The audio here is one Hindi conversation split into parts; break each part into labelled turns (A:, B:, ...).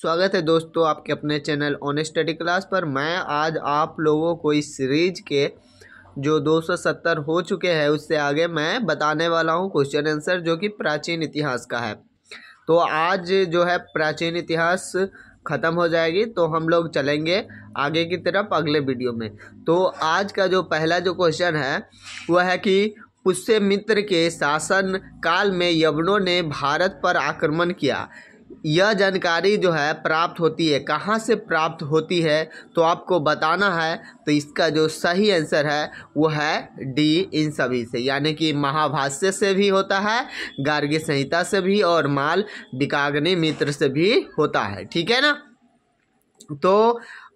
A: स्वागत है दोस्तों आपके अपने चैनल ऑन स्टडी क्लास पर मैं आज आप लोगों को इस सीरीज के जो 270 हो चुके हैं उससे आगे मैं बताने वाला हूँ क्वेश्चन आंसर जो कि प्राचीन इतिहास का है तो आज जो है प्राचीन इतिहास ख़त्म हो जाएगी तो हम लोग चलेंगे आगे की तरफ अगले वीडियो में तो आज का जो पहला जो क्वेश्चन है वह है कि पुष्य मित्र के शासन काल में यवनों ने भारत पर आक्रमण किया यह जानकारी जो है प्राप्त होती है कहाँ से प्राप्त होती है तो आपको बताना है तो इसका जो सही आंसर है वो है डी इन सभी से यानी कि महाभाष्य से भी होता है गार्गी संहिता से भी और माल विकाग्नि मित्र से भी होता है ठीक है ना तो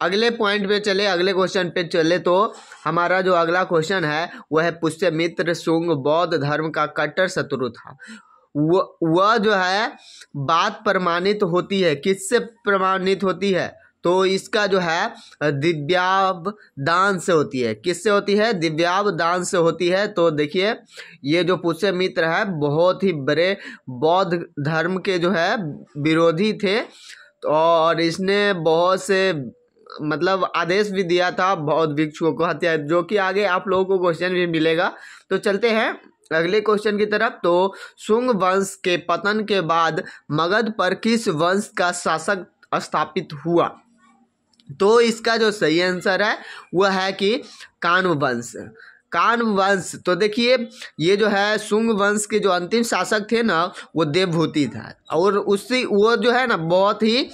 A: अगले पॉइंट पे चले अगले क्वेश्चन पे चले तो हमारा जो अगला क्वेश्चन है वह है पुष्य मित्र शुंग बौद्ध धर्म का कट्टर शत्रु था वह जो है बात प्रमाणित होती है किससे प्रमाणित होती है तो इसका जो है दिव्यावदान से होती है किससे होती है दिव्यावदान से होती है तो देखिए ये जो पूछे मित्र है बहुत ही बड़े बौद्ध धर्म के जो है विरोधी थे और इसने बहुत से मतलब आदेश भी दिया था बौद्ध भिक्षुओं को हत्या जो कि आगे आप लोगों को क्वेश्चन भी मिलेगा तो चलते हैं अगले क्वेश्चन की तरफ तो शुंग वंश के पतन के बाद मगध पर किस वंश का शासक स्थापित हुआ तो इसका जो सही आंसर है वह है कि कान्व वंश कान्व वंश तो देखिए ये जो है शुंग वंश के जो अंतिम शासक थे ना वो देवभूति था और उसी वो जो है ना बहुत ही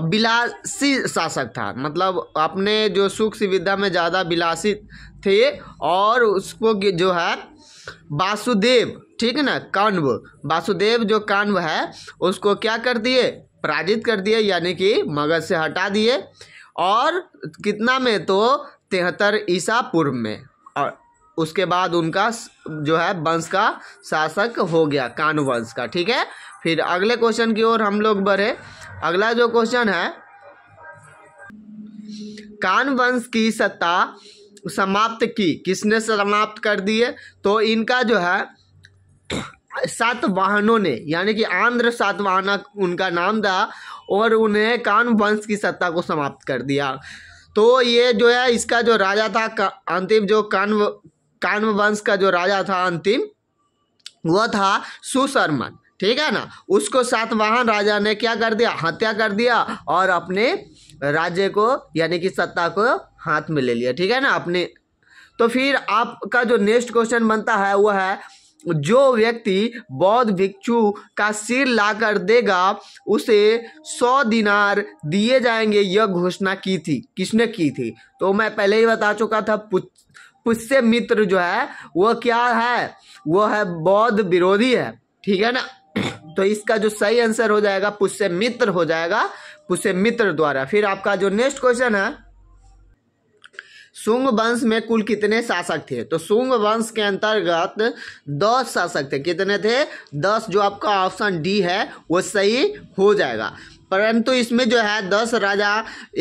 A: बिलासी शासक था मतलब अपने जो सुख सुविधा में ज़्यादा बिलासी थे और उसको जो है वासुदेव ठीक है ना कान्व वासुदेव जो कान्व है उसको क्या कर दिए पराजित कर दिए यानी कि मगध से हटा दिए और कितना में तो तिहत्तर ईसा पूर्व में और उसके बाद उनका जो है वंश का शासक हो गया कान वंश का ठीक है फिर अगले क्वेश्चन की ओर हम लोग बढ़े अगला जो क्वेश्चन है कान वंश की सत्ता समाप्त की किसने समाप्त कर दिए तो इनका जो है सात वाहनों ने यानी कि आंध्र सात वाहन उनका नाम था और उन्हें कान वंश की सत्ता को समाप्त कर दिया तो ये जो है इसका जो राजा था अंतिम जो कान कान्व वंश का जो राजा था अंतिम वह था सुशर्मन ठीक है ना उसको सातवाहन राजा ने क्या कर दिया हत्या कर दिया और अपने राज्य को यानी कि सत्ता को हाथ में ले लिया ठीक है ना अपने तो फिर आपका जो नेक्स्ट क्वेश्चन बनता है वह है जो व्यक्ति बौद्ध भिक्षु का सिर लाकर देगा उसे सौ दिनार दिए जाएंगे यह घोषणा की थी किसने की थी तो मैं पहले ही बता चुका था उससे मित्र जो है वो क्या है वो है बौद्ध विरोधी है ठीक है ना तो इसका जो सही आंसर हो जाएगा पुष्य मित्र हो जाएगा पुष्य मित्र द्वारा फिर आपका जो नेक्स्ट क्वेश्चन है सुंग वंश में कुल कितने शासक थे तो सुंग वंश के अंतर्गत दस शासक थे कितने थे दस जो आपका ऑप्शन डी है वो सही हो जाएगा परंतु इसमें जो है दस राजा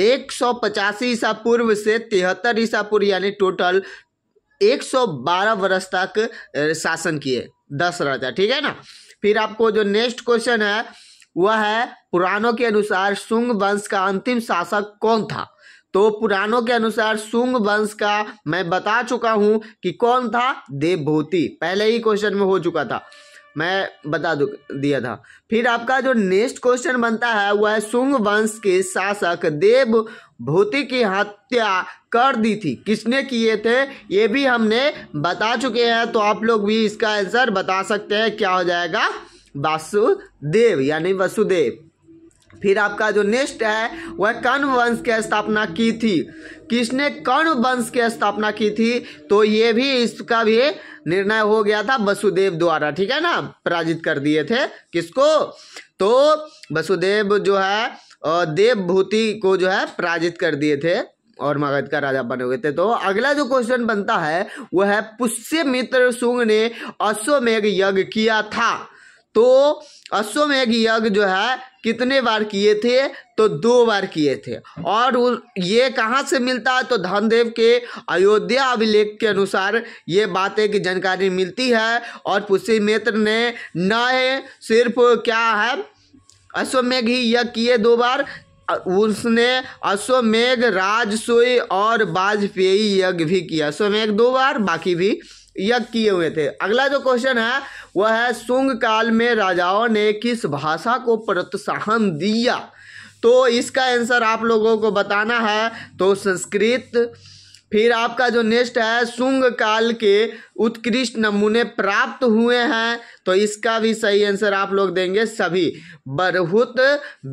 A: एक सौ पचासी ईसा पूर्व से तिहत्तर ईसा पूर्व यानी टोटल 112 वर्ष तक शासन किए दस राजा ठीक है ना फिर आपको जो नेक्स्ट क्वेश्चन है वह है पुराणों के अनुसार शुंग वंश का अंतिम शासक कौन था तो पुराणों के अनुसार शुंग वंश का मैं बता चुका हूं कि कौन था देवभूति पहले ही क्वेश्चन में हो चुका था मैं बता दू दिया था फिर आपका जो नेक्स्ट क्वेश्चन बनता है वह सुंग वंश के शासक देव भूति की हत्या कर दी थी किसने किए थे ये भी हमने बता चुके हैं तो आप लोग भी इसका आंसर बता सकते हैं क्या हो जाएगा वासुदेव यानी वसुदेव फिर आपका जो नेक्स्ट है वह कर्ण वंश की स्थापना की थी किसने कर्ण वंश की स्थापना की थी तो ये भी इसका भी निर्णय हो गया था वसुदेव द्वारा ठीक है ना पराजित कर दिए थे किसको तो वसुदेव जो है देवभूति को जो है पराजित कर दिए थे और मगध का राजा बने हुए थे तो अगला जो क्वेश्चन बनता है वह है पुष्य मित्र सुंग ने अश्वमेघ यज्ञ किया था तो अश्वमेघ यज्ञ जो है कितने बार किए थे तो दो बार किए थे और ये कहाँ से मिलता है तो धनदेव के अयोध्या अभिलेख के अनुसार ये बातें की जानकारी मिलती है और मित्र ने न सिर्फ क्या है अश्वमेघ ही यज्ञ किए दो बार उसने अश्वमेघ राजसोई और वाजपेयी यज्ञ भी किया अश्वमेघ दो बार बाकी भी यज्ञ किए हुए थे अगला जो क्वेश्चन है वह है शुंग काल में राजाओं ने किस भाषा को प्रोत्साहन दिया तो इसका आंसर आप लोगों को बताना है तो संस्कृत फिर आपका जो नेक्स्ट है शुंग काल के उत्कृष्ट नमूने प्राप्त हुए हैं तो इसका भी सही आंसर आप लोग देंगे सभी बरहुत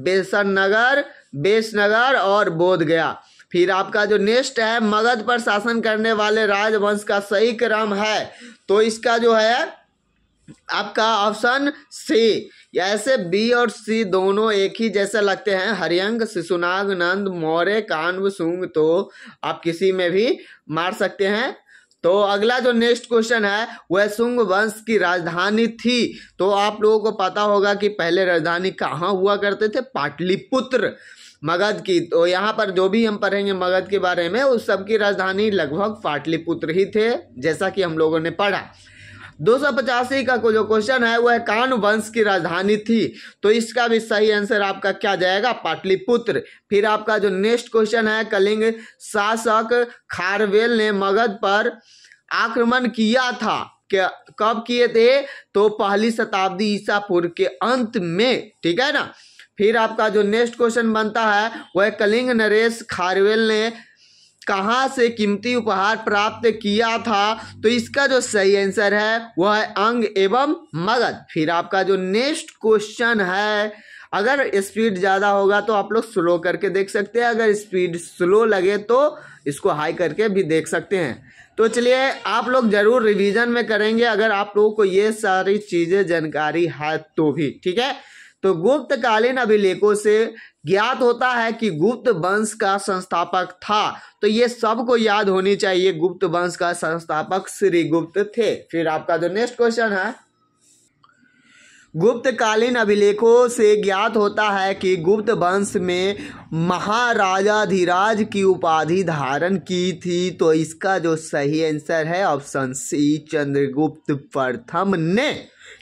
A: बेसन नगर बेसनगर और बोध गया फिर आपका जो नेक्स्ट है मगध पर शासन करने वाले राजवंश का सही क्रम है तो इसका जो है आपका ऑप्शन सी ऐसे बी और सी दोनों एक ही जैसे लगते हैं हरियंग शिशुनाग नंद मौर्य कान्व सुंग तो आप किसी में भी मार सकते हैं तो अगला जो नेक्स्ट क्वेश्चन है वह सुंग वंश की राजधानी थी तो आप लोगों को पता होगा कि पहले राजधानी कहाँ हुआ करते थे पाटलिपुत्र मगध की तो यहाँ पर जो भी हम पढ़ेंगे मगध के बारे में उस सब की राजधानी लगभग पाटलिपुत्र ही थे जैसा कि हम लोगों ने पढ़ा दो सौ पचासी का जो क्वेश्चन है वह कान वंश की राजधानी थी तो इसका भी सही आंसर आपका क्या जाएगा पाटलिपुत्र फिर आपका जो नेक्स्ट क्वेश्चन है कलिंग शासक खारवेल ने मगध पर आक्रमण किया था क्या कब किए थे तो पहली शताब्दी ईसा पूर्व के अंत में ठीक है ना फिर आपका जो नेक्स्ट क्वेश्चन बनता है वह कलिंग नरेश खारवेल ने कहाँ से कीमती उपहार प्राप्त किया था तो इसका जो सही आंसर है वह है अंग एवं मगध फिर आपका जो नेक्स्ट क्वेश्चन है अगर स्पीड ज़्यादा होगा तो आप लोग स्लो करके देख सकते हैं अगर स्पीड स्लो लगे तो इसको हाई करके भी देख सकते हैं तो चलिए आप लोग ज़रूर रिवीजन में करेंगे अगर आप लोगों को ये सारी चीज़ें जानकारी है तो भी ठीक है तो गुप्त कालीन अभिलेखों से ज्ञात होता है कि गुप्त वंश का संस्थापक था तो ये सबको याद होनी चाहिए गुप्त वंश का संस्थापक श्री गुप्त थे फिर आपका जो नेक्स्ट क्वेश्चन है गुप्तकालीन अभिलेखों से ज्ञात होता है कि गुप्त वंश में महाराजाधिराज की उपाधि धारण की थी तो इसका जो सही आंसर है ऑप्शन सी चंद्रगुप्त प्रथम ने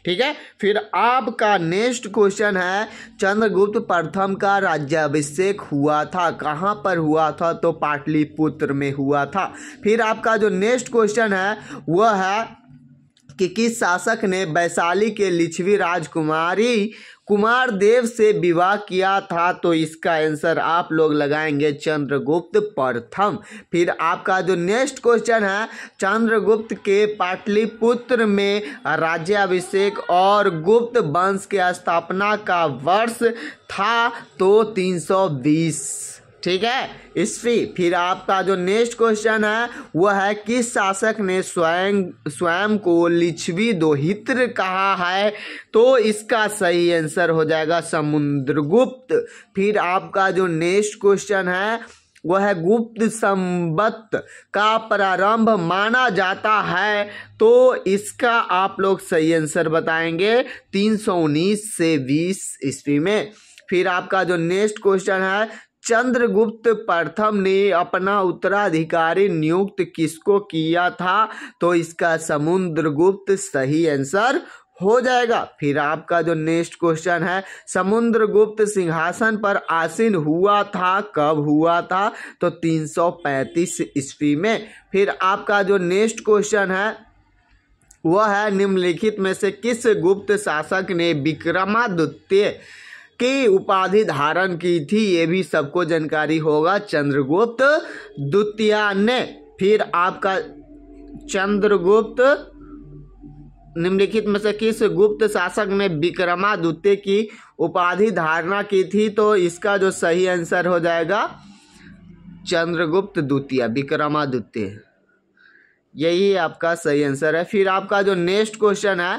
A: ठीक है फिर आपका नेक्स्ट क्वेश्चन है चंद्रगुप्त प्रथम का राज्याभिषेक हुआ था कहाँ पर हुआ था तो पाटलिपुत्र में हुआ था फिर आपका जो नेक्स्ट क्वेश्चन है वह है कि किस शासक ने वैशाली के लिच्छवी राजकुमारी कुमार देव से विवाह किया था तो इसका आंसर आप लोग लगाएंगे चंद्रगुप्त प्रथम फिर आपका जो नेक्स्ट क्वेश्चन है चंद्रगुप्त के पाटलिपुत्र में राज्याभिषेक और गुप्त वंश के स्थापना का वर्ष था तो 320 ठीक है फी फिर आपका जो नेक्स्ट क्वेश्चन है वह है किस शासक ने स्वयं स्वयं को लिच्छवी दोहित्र कहा है तो इसका सही आंसर हो जाएगा समुद्रगुप्त फिर आपका जो नेक्स्ट क्वेश्चन है वह है गुप्त संबत का प्रारंभ माना जाता है तो इसका आप लोग सही आंसर बताएंगे तीन सौ उन्नीस से बीस ईस्वी में फिर आपका जो नेक्स्ट क्वेश्चन है चंद्रगुप्त प्रथम ने अपना उत्तराधिकारी नियुक्त किसको किया था तो इसका समुद्रगुप्त सही आंसर हो जाएगा फिर आपका जो नेक्स्ट क्वेश्चन है समुद्रगुप्त सिंहासन पर आसीन हुआ था कब हुआ था तो 335 ईस्वी में फिर आपका जो नेक्स्ट क्वेश्चन है वह है निम्नलिखित में से किस गुप्त शासक ने विक्रमादित्य की उपाधि धारण की थी ये भी सबको जानकारी होगा चंद्रगुप्त द्वितीय ने फिर आपका चंद्रगुप्त निम्नलिखित में से किस गुप्त शासक ने विक्रमादित्य की उपाधि धारणा की थी तो इसका जो सही आंसर हो जाएगा चंद्रगुप्त द्वितीय विक्रमादित्य यही आपका सही आंसर है फिर आपका जो नेक्स्ट क्वेश्चन है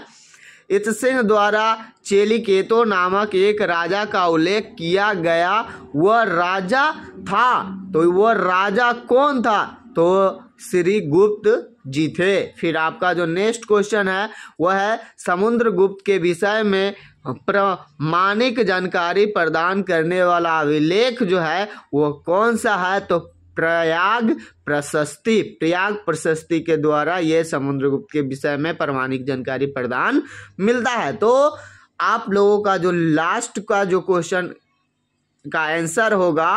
A: इतसेन द्वारा चेलिकेतो नामक एक राजा का उल्लेख किया गया वह राजा था तो वह राजा कौन था तो श्री गुप्त जी थे फिर आपका जो नेक्स्ट क्वेश्चन है वह है समुद्र गुप्त के विषय में प्रमाणिक जानकारी प्रदान करने वाला अभिलेख जो है वो कौन सा है तो प्रयाग प्रशस्ति प्रयाग प्रशस्ति के द्वारा यह समुद्रगुप्त के विषय में प्रमाणिक जानकारी प्रदान मिलता है तो आप लोगों का जो लास्ट का जो क्वेश्चन का आंसर होगा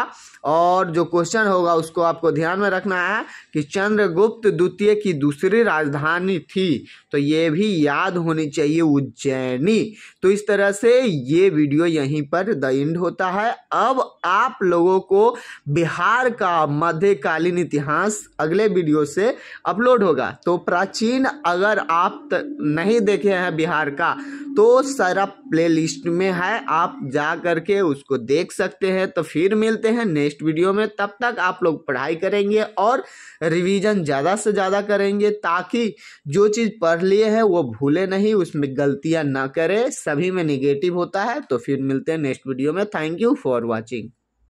A: और जो क्वेश्चन होगा उसको आपको ध्यान में रखना है कि चंद्रगुप्त द्वितीय की दूसरी राजधानी थी तो ये भी याद होनी चाहिए उज्जैनी तो इस तरह से ये वीडियो यहीं पर द एंड होता है अब आप लोगों को बिहार का मध्यकालीन इतिहास अगले वीडियो से अपलोड होगा तो प्राचीन अगर आप नहीं देखे हैं बिहार का तो सारा प्लेलिस्ट में है आप जा करके उसको देख सकते हैं तो फिर मिलते हैं नेक्स्ट नेक्स्ट वीडियो में तब तक आप लोग पढ़ाई करेंगे और रिवीजन ज़्यादा से ज़्यादा करेंगे ताकि जो चीज़ पढ़ लिए है वो भूले नहीं उसमें गलतियाँ ना करें सभी में निगेटिव होता है तो फिर मिलते हैं नेक्स्ट वीडियो में थैंक यू फॉर वॉचिंग